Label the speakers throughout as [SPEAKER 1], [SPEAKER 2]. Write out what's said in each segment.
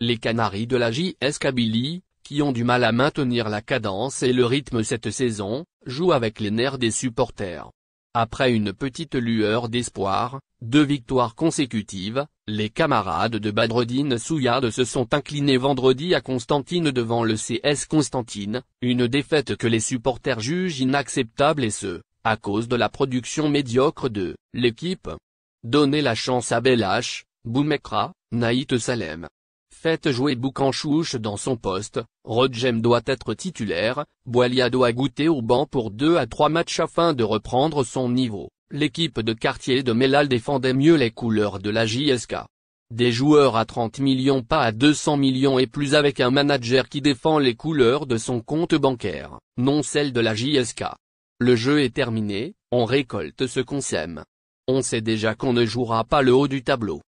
[SPEAKER 1] Les Canaries de la JS Kabylie, qui ont du mal à maintenir la cadence et le rythme cette saison, jouent avec les nerfs des supporters. Après une petite lueur d'espoir, deux victoires consécutives, les camarades de Badreddine Souyad se sont inclinés vendredi à Constantine devant le CS Constantine, une défaite que les supporters jugent inacceptable et ce, à cause de la production médiocre de l'équipe. Donnez la chance à Belhache, Boumekra, Naït Salem, Faites jouer Chouche dans son poste, Rodgem doit être titulaire, Boilia doit goûter au banc pour 2 à 3 matchs afin de reprendre son niveau. L'équipe de quartier de Mélal défendait mieux les couleurs de la JSK. Des joueurs à 30 millions pas à 200 millions et plus avec un manager qui défend les couleurs de son compte bancaire, non celle de la JSK. Le jeu est terminé, on récolte ce qu'on sème. On sait déjà qu'on ne jouera pas le haut du tableau.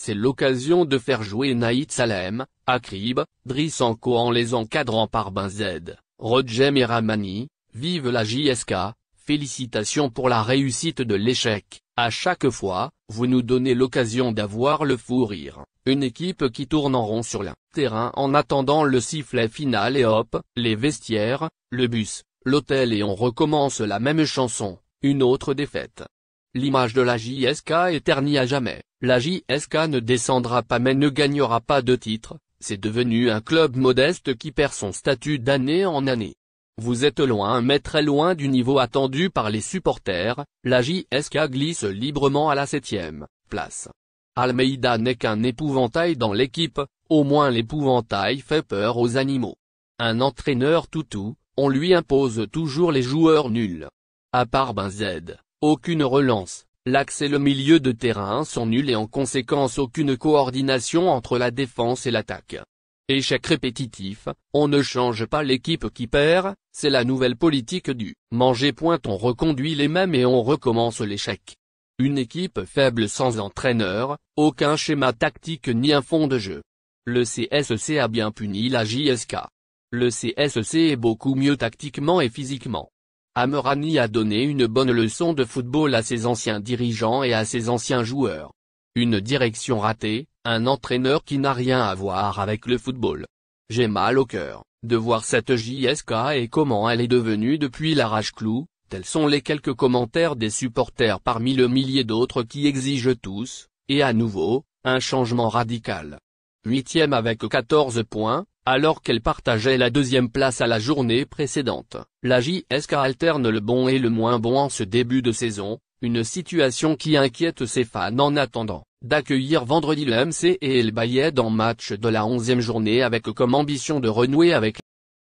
[SPEAKER 1] C'est l'occasion de faire jouer Naït Salem, Akrib, Drissanko en les encadrant par ben Zed, Rodjem et Ramani, vive la JSK, félicitations pour la réussite de l'échec, à chaque fois, vous nous donnez l'occasion d'avoir le fou rire, une équipe qui tourne en rond sur le terrain en attendant le sifflet final et hop, les vestiaires, le bus, l'hôtel et on recommence la même chanson, une autre défaite. L'image de la JSK est ternie à jamais. La JSK ne descendra pas mais ne gagnera pas de titre, c'est devenu un club modeste qui perd son statut d'année en année. Vous êtes loin mais très loin du niveau attendu par les supporters, la JSK glisse librement à la septième place. Almeida n'est qu'un épouvantail dans l'équipe, au moins l'épouvantail fait peur aux animaux. Un entraîneur toutou, on lui impose toujours les joueurs nuls. À part Ben aucune relance, L'axe et le milieu de terrain sont nuls et en conséquence aucune coordination entre la défense et l'attaque. Échec répétitif, on ne change pas l'équipe qui perd, c'est la nouvelle politique du « manger point » on reconduit les mêmes et on recommence l'échec. Une équipe faible sans entraîneur, aucun schéma tactique ni un fond de jeu. Le CSC a bien puni la JSK. Le CSC est beaucoup mieux tactiquement et physiquement. Amorani a donné une bonne leçon de football à ses anciens dirigeants et à ses anciens joueurs. Une direction ratée, un entraîneur qui n'a rien à voir avec le football. J'ai mal au cœur, de voir cette JSK et comment elle est devenue depuis l'arrache-clou, tels sont les quelques commentaires des supporters parmi le millier d'autres qui exigent tous, et à nouveau, un changement radical. Huitième avec 14 points, alors qu'elle partageait la deuxième place à la journée précédente. La JSK alterne le bon et le moins bon en ce début de saison, une situation qui inquiète ses fans en attendant d'accueillir vendredi MC et El Bayed en match de la onzième journée avec comme ambition de renouer avec